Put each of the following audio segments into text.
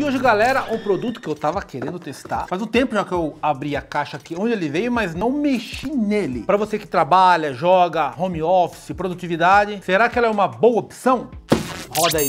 E hoje, galera, um produto que eu tava querendo testar. Faz um tempo já que eu abri a caixa aqui onde ele veio, mas não mexi nele. Para você que trabalha, joga, home office, produtividade, será que ela é uma boa opção? Roda aí.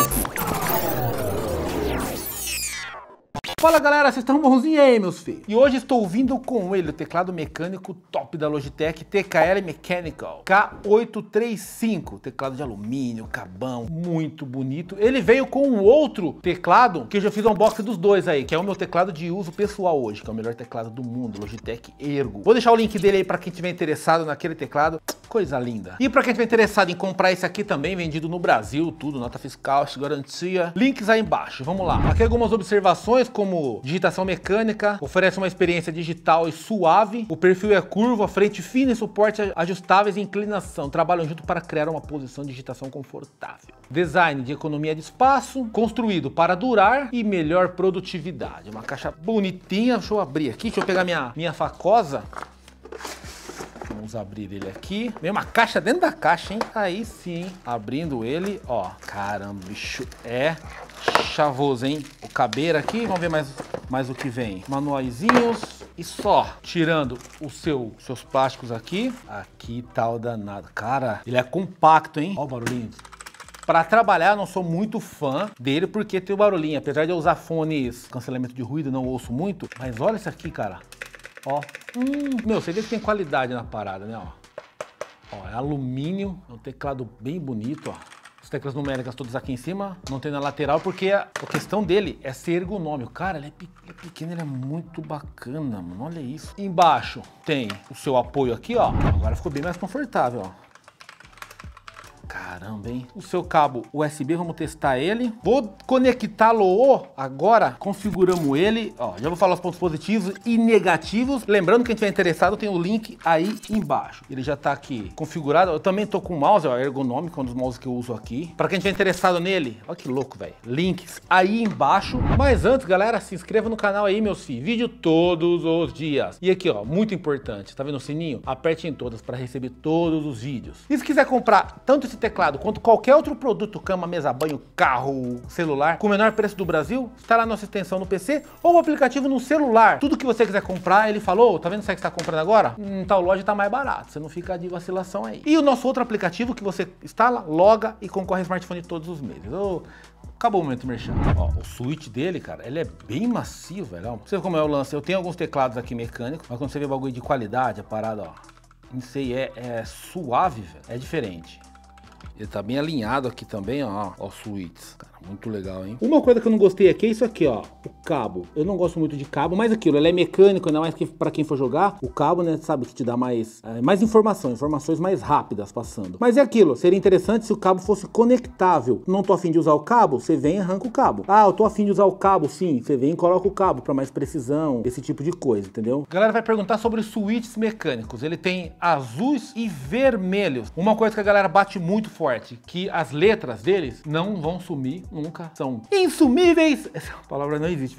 Fala galera, vocês estão bonzinhos aí, meus filhos? E hoje estou vindo com ele, o teclado mecânico top da Logitech TKL Mechanical K835, teclado de alumínio, cabão, muito bonito. Ele veio com um outro teclado que eu já fiz um unboxing dos dois aí, que é o meu teclado de uso pessoal hoje, que é o melhor teclado do mundo, Logitech Ergo. Vou deixar o link dele aí para quem tiver interessado naquele teclado coisa linda. E para quem estiver interessado em comprar esse aqui também, vendido no Brasil, tudo, nota fiscal, garantia, links aí embaixo. Vamos lá. Aqui algumas observações, como digitação mecânica, oferece uma experiência digital e suave, o perfil é curvo, a frente fina e suporte ajustáveis e inclinação. Trabalham junto para criar uma posição de digitação confortável. Design de economia de espaço, construído para durar e melhor produtividade. Uma caixa bonitinha, deixa eu abrir aqui, deixa eu pegar minha, minha facosa. Vamos abrir ele aqui. Vem uma caixa dentro da caixa, hein? Aí sim, abrindo ele, ó. Caramba, bicho, é chavoso, hein? O cabeira aqui, vamos ver mais, mais o que vem. Manuaizinhos e só. Tirando o seu, seus plásticos aqui. Aqui tá o danado. Cara, ele é compacto, hein? Ó o barulhinho. Para trabalhar, não sou muito fã dele porque tem o barulhinho. Apesar de eu usar fones, cancelamento de ruído, não ouço muito. Mas olha isso aqui, cara. Ó. Hum, meu, você vê que tem qualidade na parada, né? Ó. ó, é alumínio, é um teclado bem bonito, ó. As teclas numéricas todas aqui em cima, não tem na lateral, porque a, a questão dele é ser ergonômico. Cara, ele é, pe ele é pequeno, ele é muito bacana, mano. Olha isso. Embaixo tem o seu apoio aqui, ó. Agora ficou bem mais confortável, ó. Caramba, hein? O seu cabo USB, vamos testar ele. Vou conectá-lo agora. Configuramos ele. Ó, já vou falar os pontos positivos e negativos. Lembrando, que quem tiver interessado, tem o link aí embaixo. Ele já tá aqui configurado. Eu também tô com o mouse, ó, ergonômico, um dos mouses que eu uso aqui. Para quem tiver interessado nele, olha que louco, velho. Links aí embaixo. Mas antes, galera, se inscreva no canal aí, meus filhos. Vídeo todos os dias. E aqui, ó, muito importante. Tá vendo o sininho? Aperte em todas para receber todos os vídeos. E se quiser comprar tanto esse teclado mercado, quanto qualquer outro produto, cama, mesa, banho, carro, celular, com o menor preço do Brasil, está lá nossa extensão no PC ou o aplicativo no celular. Tudo que você quiser comprar, ele falou, tá vendo o que você está comprando agora? Hum, tal loja está mais barato, você não fica de vacilação aí. E o nosso outro aplicativo que você instala, loga e concorre ao smartphone todos os meses. Oh, Acabou o momento mexendo. Ó, o switch dele, cara, ele é bem macio, velho. Você vê como é o lance? Eu tenho alguns teclados aqui mecânicos, mas quando você vê o bagulho de qualidade, a parada, ó. Não sei, é, é suave, velho. É diferente. Ele tá bem alinhado aqui também, ó, Ó, suítes. Cara, muito legal, hein? Uma coisa que eu não gostei aqui é isso aqui, ó. O cabo. Eu não gosto muito de cabo, mas aquilo, ele é mecânico, ainda mais que para quem for jogar, o cabo, né, sabe que te dá mais, é, mais informação, informações mais rápidas passando. Mas é aquilo, seria interessante se o cabo fosse conectável. Não tô afim de usar o cabo, você vem e arranca o cabo. Ah, eu tô afim de usar o cabo, sim, você vem e coloca o cabo para mais precisão, esse tipo de coisa, entendeu? A galera vai perguntar sobre switches mecânicos. Ele tem azuis e vermelhos. Uma coisa que a galera bate muito forte, que as letras deles não vão sumir nunca, são insumíveis. Essa palavra não existe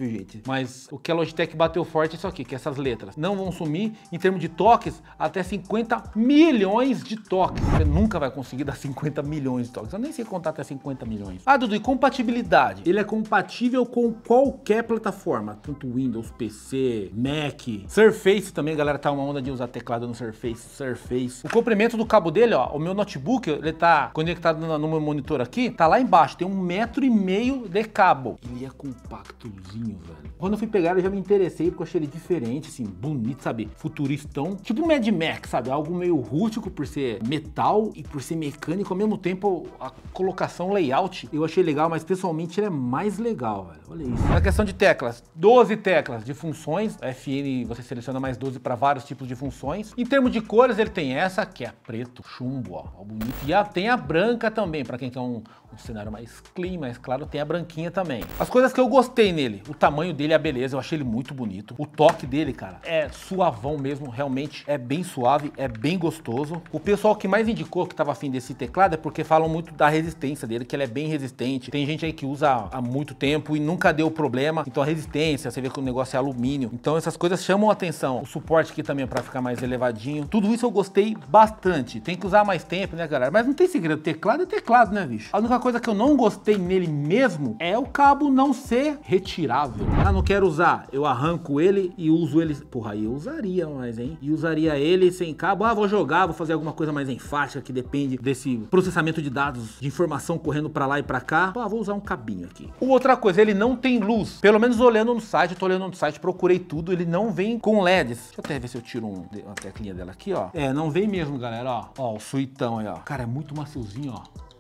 mas o que a Logitech bateu forte é isso aqui, que essas letras não vão sumir. Em termos de toques, até 50 milhões de toques. Você nunca vai conseguir dar 50 milhões de toques. Eu nem sei contar até 50 milhões. Ah, Dudu, e compatibilidade? Ele é compatível com qualquer plataforma, tanto Windows, PC, Mac, Surface também, galera, tá uma onda de usar teclado no Surface, Surface. O comprimento do cabo dele, ó, o meu notebook, ele tá conectado no meu monitor aqui, tá lá embaixo, tem um metro e meio de cabo. Ele é compactozinho velho. Quando eu fui pegar, eu já me interessei porque eu achei ele diferente, assim, bonito, sabe? Futuristão. Tipo Mad Max, sabe? Algo meio rústico por ser metal e por ser mecânico. Ao mesmo tempo, a colocação, layout, eu achei legal, mas pessoalmente ele é mais legal, velho. Olha isso. Na questão de teclas, 12 teclas de funções. FN, você seleciona mais 12 para vários tipos de funções. Em termos de cores, ele tem essa, que é preto, chumbo, ó, ó bonito. E a, tem a branca também, para quem quer um, um cenário mais clean, mais claro, tem a branquinha também. As coisas que eu gostei nele, o tamanho dele é a beleza, eu achei ele muito bonito. O toque dele, cara, é. é suavão mesmo, realmente é bem suave, é bem gostoso. O pessoal que mais indicou que estava afim desse teclado é porque falam muito da resistência dele, que ele é bem resistente. Tem gente aí que usa há muito tempo e nunca deu problema. Então a resistência, você vê que o negócio é alumínio. Então essas coisas chamam a atenção. O suporte aqui também é para ficar mais elevadinho. Tudo isso eu gostei bastante. Tem que usar mais tempo, né, galera? Mas não tem segredo, teclado é teclado, né, bicho? A única coisa que eu não gostei nele mesmo é o cabo não ser retirado ah, não quero usar. Eu arranco ele e uso ele. Porra, aí eu usaria mais, hein? E usaria ele sem cabo. Ah, vou jogar, vou fazer alguma coisa mais enfática que depende desse processamento de dados, de informação correndo pra lá e pra cá. Ah, vou usar um cabinho aqui. Outra coisa, ele não tem luz. Pelo menos olhando no site, eu tô olhando no site, procurei tudo. Ele não vem com LEDs. Deixa eu até ver se eu tiro um, uma teclinha dela aqui, ó. É, não vem mesmo, galera, ó. Ó, o suitão aí, ó. Cara, é muito maciozinho, ó.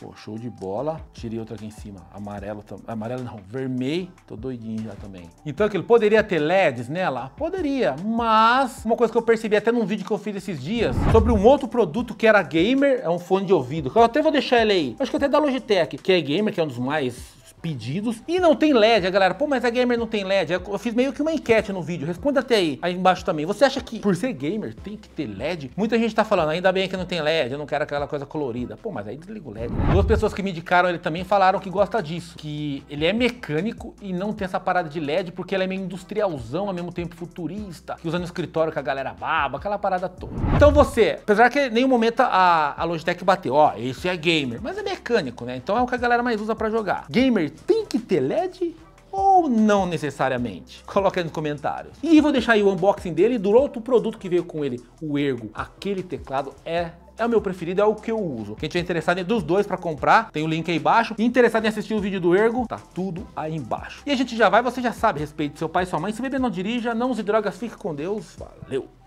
Pô, show de bola. Tirei outra aqui em cima. Amarelo, amarelo não, vermelho. Tô doidinho já também. Então aquilo, poderia ter LEDs nela? Poderia, mas uma coisa que eu percebi até num vídeo que eu fiz esses dias sobre um outro produto que era gamer, é um fone de ouvido. Eu até vou deixar ele aí. Acho que até da Logitech, que é gamer, que é um dos mais pedidos. E não tem LED, galera. Pô, mas a gamer não tem LED. Eu fiz meio que uma enquete no vídeo. Responda até aí, aí embaixo também. Você acha que por ser gamer tem que ter LED? Muita gente tá falando, ainda bem que não tem LED, eu não quero aquela coisa colorida. Pô, mas aí desliga o LED. Né? Duas pessoas que me indicaram ele também falaram que gosta disso. Que ele é mecânico e não tem essa parada de LED porque ele é meio industrialzão, ao mesmo tempo futurista. Que usa no escritório com a galera baba, aquela parada toda. Então você, apesar que em nenhum momento a, a Logitech bateu, ó, esse é gamer. Mas é mecânico, né? Então é o que a galera mais usa pra jogar. Gamer tem que ter LED? ou não necessariamente? Coloca aí nos comentários. E vou deixar aí o unboxing dele e do outro produto que veio com ele, o Ergo. Aquele teclado é é o meu preferido, é o que eu uso. Quem tiver interessado em dos dois para comprar, tem o link aí embaixo. E interessado em assistir o vídeo do Ergo, tá tudo aí embaixo. E a gente já vai, você já sabe, respeite seu pai e sua mãe. Se beber, não dirija, não use drogas, fique com Deus. Valeu!